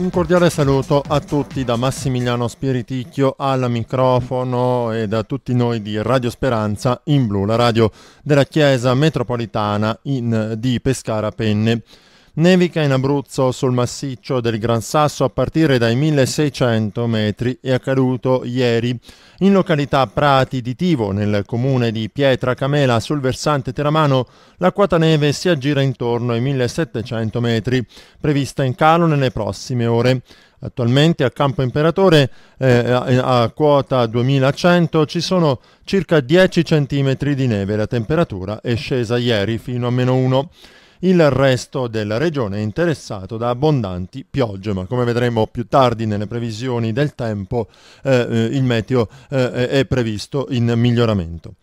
Un cordiale saluto a tutti da Massimiliano Spiriticchio al microfono e da tutti noi di Radio Speranza in blu, la radio della Chiesa metropolitana in, di Pescara Penne. Nevica in Abruzzo sul massiccio del Gran Sasso a partire dai 1600 metri è accaduto ieri. In località Prati di Tivo, nel comune di Pietra Camela, sul versante teramano, la quota neve si aggira intorno ai 1700 metri, prevista in calo nelle prossime ore. Attualmente a Campo Imperatore eh, a, a quota 2100 ci sono circa 10 cm di neve, la temperatura è scesa ieri fino a meno 1. Il resto della regione è interessato da abbondanti piogge, ma come vedremo più tardi nelle previsioni del tempo, eh, eh, il meteo eh, è previsto in miglioramento.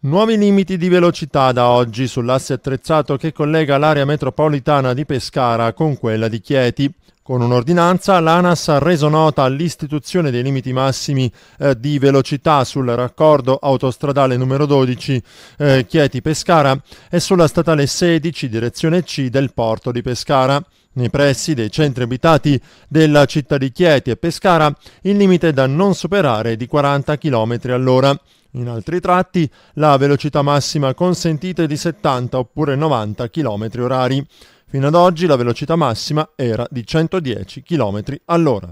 Nuovi limiti di velocità da oggi sull'asse attrezzato che collega l'area metropolitana di Pescara con quella di Chieti. Con un'ordinanza l'ANAS ha reso nota l'istituzione dei limiti massimi eh, di velocità sul raccordo autostradale numero 12 eh, Chieti-Pescara e sulla statale 16 direzione C del porto di Pescara. Nei pressi dei centri abitati della città di Chieti e Pescara il limite da non superare è di 40 km all'ora. In altri tratti la velocità massima consentita è di 70 oppure 90 km orari. Fino ad oggi la velocità massima era di 110 km all'ora.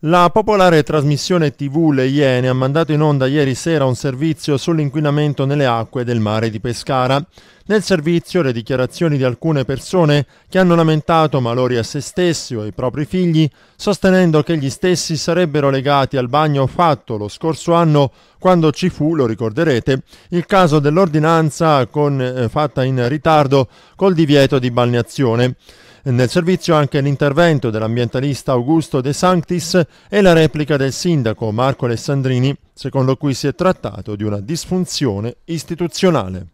La popolare trasmissione TV Le Iene ha mandato in onda ieri sera un servizio sull'inquinamento nelle acque del mare di Pescara. Nel servizio le dichiarazioni di alcune persone che hanno lamentato malori a se stessi o ai propri figli, sostenendo che gli stessi sarebbero legati al bagno fatto lo scorso anno quando ci fu, lo ricorderete, il caso dell'ordinanza con, eh, fatta in ritardo col divieto di balneazione. Nel servizio anche l'intervento dell'ambientalista Augusto De Sanctis e la replica del sindaco Marco Alessandrini, secondo cui si è trattato di una disfunzione istituzionale.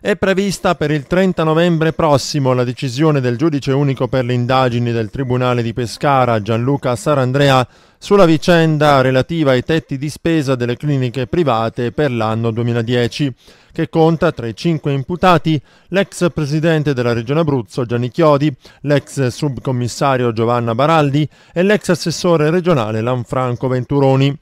È prevista per il 30 novembre prossimo la decisione del giudice unico per le indagini del Tribunale di Pescara Gianluca Sarandrea sulla vicenda relativa ai tetti di spesa delle cliniche private per l'anno 2010, che conta tra i cinque imputati l'ex presidente della Regione Abruzzo Gianni Chiodi, l'ex subcommissario Giovanna Baraldi e l'ex assessore regionale Lanfranco Venturoni.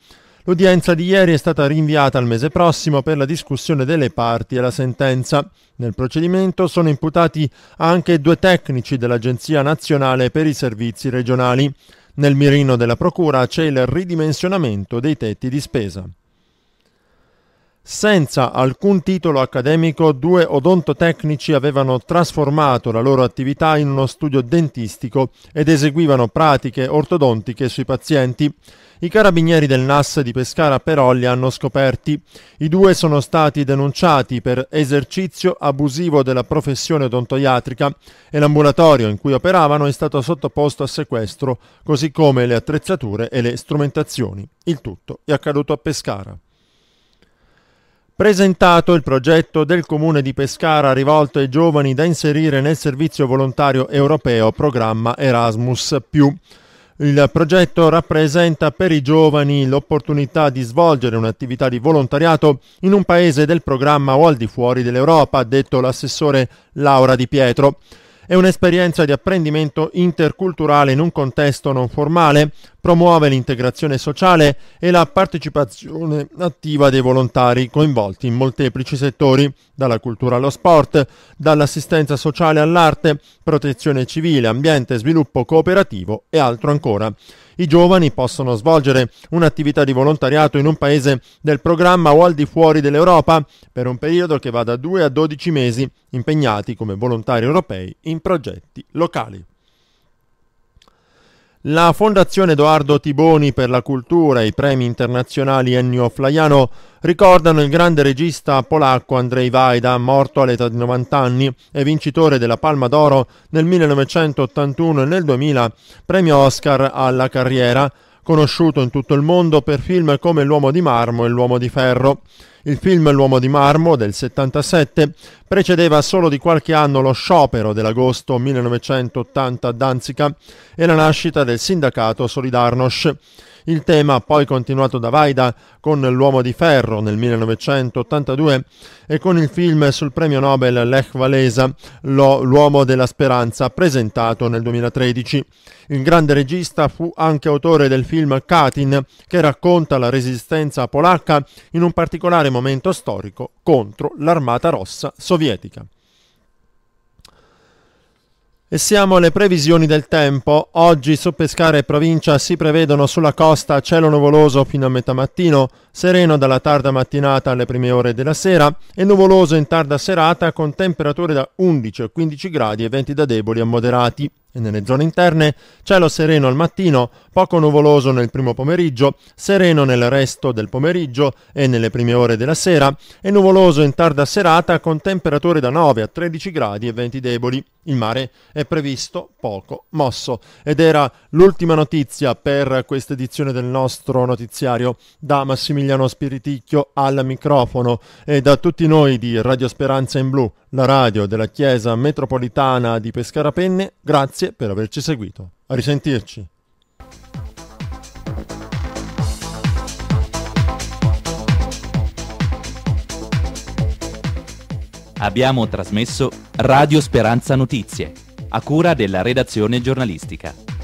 L'udienza di ieri è stata rinviata al mese prossimo per la discussione delle parti e la sentenza. Nel procedimento sono imputati anche due tecnici dell'Agenzia nazionale per i servizi regionali. Nel mirino della Procura c'è il ridimensionamento dei tetti di spesa. Senza alcun titolo accademico, due odontotecnici avevano trasformato la loro attività in uno studio dentistico ed eseguivano pratiche ortodontiche sui pazienti. I carabinieri del NAS di Pescara però li hanno scoperti. I due sono stati denunciati per esercizio abusivo della professione odontoiatrica e l'ambulatorio in cui operavano è stato sottoposto a sequestro, così come le attrezzature e le strumentazioni. Il tutto è accaduto a Pescara presentato il progetto del Comune di Pescara rivolto ai giovani da inserire nel servizio volontario europeo programma Erasmus. Il progetto rappresenta per i giovani l'opportunità di svolgere un'attività di volontariato in un paese del programma o al di fuori dell'Europa, ha detto l'assessore Laura Di Pietro. È un'esperienza di apprendimento interculturale in un contesto non formale, promuove l'integrazione sociale e la partecipazione attiva dei volontari coinvolti in molteplici settori, dalla cultura allo sport, dall'assistenza sociale all'arte, protezione civile, ambiente, sviluppo cooperativo e altro ancora. I giovani possono svolgere un'attività di volontariato in un paese del programma o al di fuori dell'Europa per un periodo che va da 2 a 12 mesi, impegnati come volontari europei in progetti locali. La Fondazione Edoardo Tiboni per la cultura e i premi internazionali Ennio Flaiano ricordano il grande regista polacco Andrzej Wajda, morto all'età di 90 anni e vincitore della Palma d'Oro nel 1981 e nel 2000, premio Oscar alla carriera, conosciuto in tutto il mondo per film come L'uomo di marmo e L'uomo di ferro. Il film L'uomo di marmo del 77 precedeva solo di qualche anno lo sciopero dell'agosto 1980 a Danzica e la nascita del sindacato Solidarnosc. Il tema poi continuato da Vaida con L'uomo di ferro nel 1982 e con il film sul premio Nobel Lech Walesa L'uomo della speranza presentato nel 2013. Il grande regista fu anche autore del film Katyn che racconta la resistenza polacca in un particolare momento storico contro l'armata rossa sovietica. E siamo alle previsioni del tempo. Oggi su Pescara e provincia si prevedono sulla costa cielo nuvoloso fino a metà mattino, sereno dalla tarda mattinata alle prime ore della sera e nuvoloso in tarda serata con temperature da 11 a 15 gradi e venti da deboli a moderati e nelle zone interne, cielo sereno al mattino, poco nuvoloso nel primo pomeriggio, sereno nel resto del pomeriggio e nelle prime ore della sera, e nuvoloso in tarda serata con temperature da 9 a 13 gradi e venti deboli. Il mare è previsto poco mosso ed era l'ultima notizia per questa edizione del nostro notiziario da Massimiliano Spiriticchio al microfono e da tutti noi di Radio Speranza in Blu la radio della Chiesa Metropolitana di Pescarapenne, grazie per averci seguito. A risentirci. Abbiamo trasmesso Radio Speranza Notizie, a cura della redazione giornalistica.